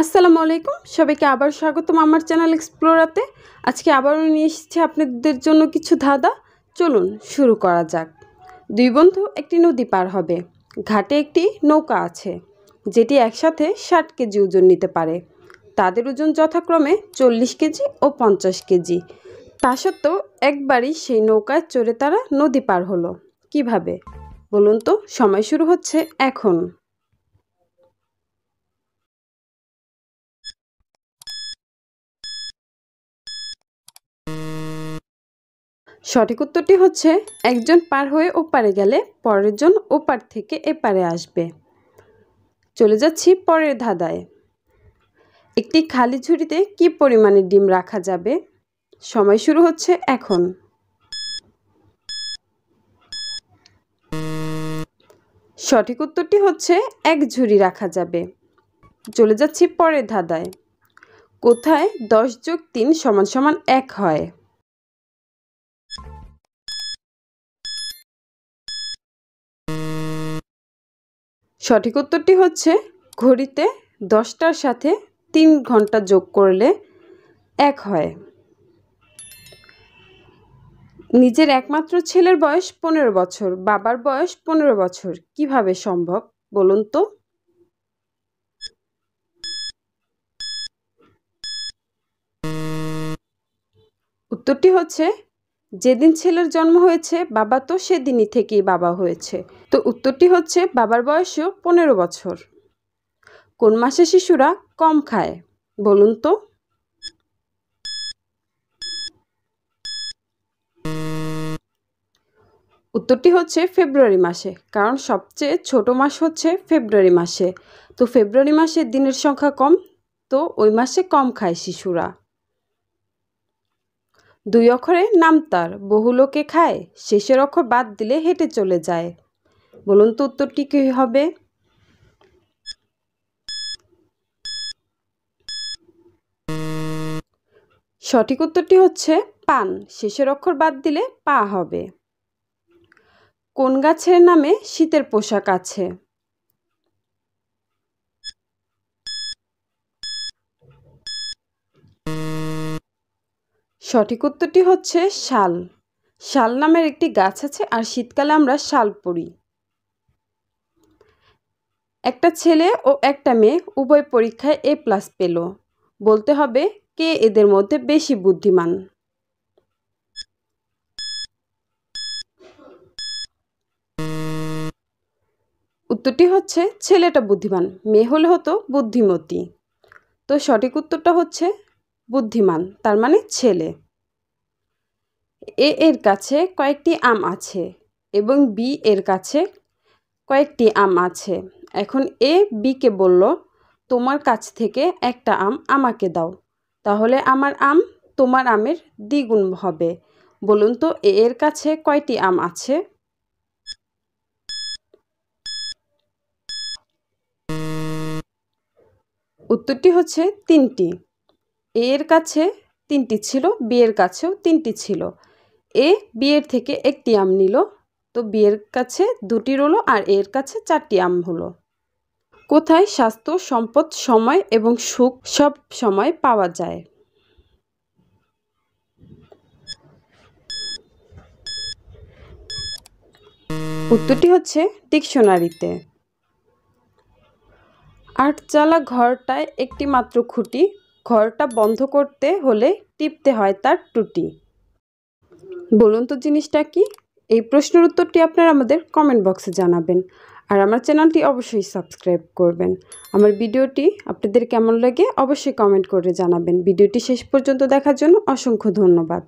আসসালামু আলাইকুম সবাইকে আবার স্বাগতম আমার চ্যানেল এক্সপ্লোরাতে আজকে আবারও নিয়ে এসেছি আপনাদের জন্য কিছু ধাঁধা চলুন শুরু করা যাক দুই বন্ধু একটি নদী পার হবে ঘাটে একটি নৌকা আছে যেটি একসাথে ষাট কেজি ওজন নিতে পারে তাদের ওজন যথাক্রমে চল্লিশ কেজি ও পঞ্চাশ কেজি তা সত্ত্বেও একবারই সেই নৌকায় চড়ে তারা নদী পার হলো কিভাবে বলুন তো সময় শুরু হচ্ছে এখন সঠিক উত্তরটি হচ্ছে একজন পার হয়ে ওপারে গেলে পরের জন ওপার থেকে এপারে আসবে চলে যাচ্ছি পরের ধাঁধায় একটি খালি ঝুড়িতে কি পরিমাণে ডিম রাখা যাবে সময় শুরু হচ্ছে এখন সঠিক উত্তরটি হচ্ছে এক ঝুড়ি রাখা যাবে চলে যাচ্ছি পরের ধাঁধায় কোথায় দশ যোগ তিন সমান সমান এক হয় সঠিক উত্তরটি হচ্ছে ঘড়িতে দশটার সাথে তিন ঘন্টা যোগ করলে এক হয় নিজের একমাত্র ছেলের বয়স পনেরো বছর বাবার বয়স পনেরো বছর কিভাবে সম্ভব বলুন তো উত্তরটি হচ্ছে যেদিন ছেলের জন্ম হয়েছে বাবা তো সেদিনই থেকেই বাবা হয়েছে তো উত্তরটি হচ্ছে বাবার বয়সও পনেরো বছর কোন মাসে শিশুরা কম খায় বলুন তো উত্তরটি হচ্ছে ফেব্রুয়ারি মাসে কারণ সবচেয়ে ছোট মাস হচ্ছে ফেব্রুয়ারি মাসে তো ফেব্রুয়ারি মাসে দিনের সংখ্যা কম তো ওই মাসে কম খায় শিশুরা দুই অক্ষরের নাম তার বহু লোকে খায় শেষের অক্ষর বাদ দিলে হেঁটে চলে যায় বলুন তো উত্তরটি কী হবে সঠিক উত্তরটি হচ্ছে পান শেষের অক্ষর বাদ দিলে পা হবে কোন গাছের নামে শীতের পোশাক আছে সঠিক উত্তরটি হচ্ছে শাল শাল নামের একটি গাছ আছে আর শীতকালে আমরা শাল পড়ি একটা ছেলে ও একটা মেয়ে উভয় পরীক্ষায় এ প্লাস পেল বলতে হবে কে এদের মধ্যে বেশি বুদ্ধিমান উত্তরটি হচ্ছে ছেলেটা বুদ্ধিমান মেয়ে হলে হতো বুদ্ধিমতী তো সঠিক উত্তরটা হচ্ছে বুদ্ধিমান তার মানে ছেলে এ এর কাছে কয়েকটি আম আছে এবং বি এর কাছে কয়েকটি আম আছে এখন এ বিকে বলল তোমার কাছ থেকে একটা আম আমাকে দাও তাহলে আমার আম তোমার আমের দ্বিগুণ হবে বলুন তো এ এর কাছে কয়টি আম আছে উত্তরটি হচ্ছে তিনটি এর কাছে তিনটি ছিল বিয়ের কাছেও তিনটি ছিল এ বিয়ের থেকে একটি আম নিল তো বিয়ের কাছে দুটি রোল আর এর কাছে চারটি আম হলো কোথায় স্বাস্থ্য সম্পদ সময় এবং সুখ সব সময় পাওয়া যায় উত্তরটি হচ্ছে ডিকশনারিতে আটচালা ঘরটায় একটি মাত্র খুঁটি ঘরটা বন্ধ করতে হলে টিপতে হয় তার টুটি বলুন তো জিনিসটা কি এই প্রশ্নের উত্তরটি আপনারা আমাদের কমেন্ট বক্সে জানাবেন আর আমার চ্যানেলটি অবশ্যই সাবস্ক্রাইব করবেন আমার ভিডিওটি আপনাদের কেমন লাগে অবশ্যই কমেন্ট করে জানাবেন ভিডিওটি শেষ পর্যন্ত দেখার জন্য অসংখ্য ধন্যবাদ